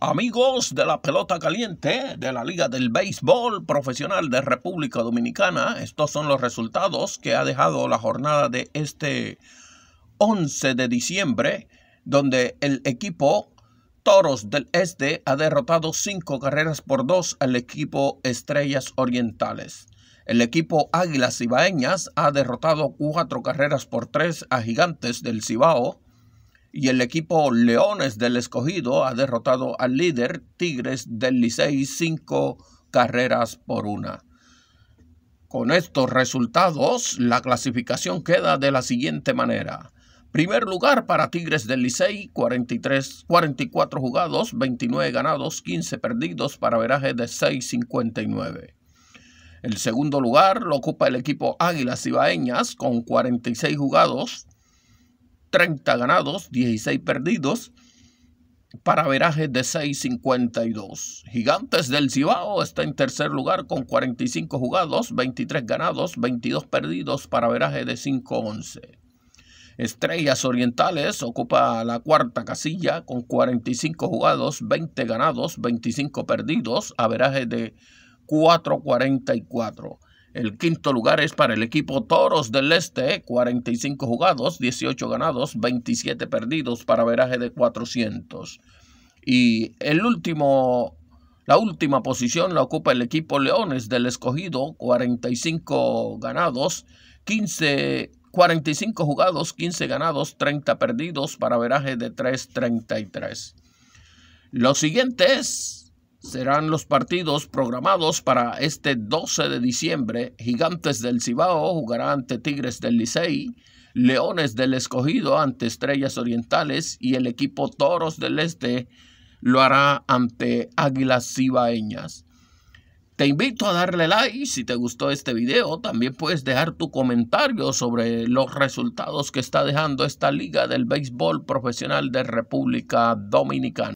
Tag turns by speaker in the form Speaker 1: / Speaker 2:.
Speaker 1: Amigos de la pelota caliente de la Liga del Béisbol Profesional de República Dominicana, estos son los resultados que ha dejado la jornada de este 11 de diciembre, donde el equipo Toros del Este ha derrotado cinco carreras por dos al equipo Estrellas Orientales. El equipo Águilas Cibaeñas ha derrotado cuatro carreras por tres a Gigantes del Cibao y el equipo Leones del Escogido ha derrotado al líder Tigres del Licey cinco carreras por una. Con estos resultados, la clasificación queda de la siguiente manera. Primer lugar para Tigres del Licey, 43, 44 jugados, 29 ganados, 15 perdidos para veraje de 6.59. El segundo lugar lo ocupa el equipo Águilas Ibaeñas con 46 jugados, 30 ganados, 16 perdidos, para veraje de 6.52. Gigantes del Cibao está en tercer lugar con 45 jugados, 23 ganados, 22 perdidos para veraje de 5.11. Estrellas Orientales ocupa la cuarta casilla con 45 jugados, 20 ganados, 25 perdidos, veraje de 4.44. El quinto lugar es para el equipo Toros del Este, 45 jugados, 18 ganados, 27 perdidos para veraje de 400. Y el último, la última posición la ocupa el equipo Leones del Escogido, 45 ganados, 15 45 jugados, 15 ganados, 30 perdidos para veraje de 3.33. Lo siguiente es serán los partidos programados para este 12 de diciembre. Gigantes del Cibao jugará ante Tigres del Licey, Leones del Escogido ante Estrellas Orientales y el equipo Toros del Este lo hará ante Águilas Cibaeñas. Te invito a darle like si te gustó este video. También puedes dejar tu comentario sobre los resultados que está dejando esta liga del béisbol profesional de República Dominicana.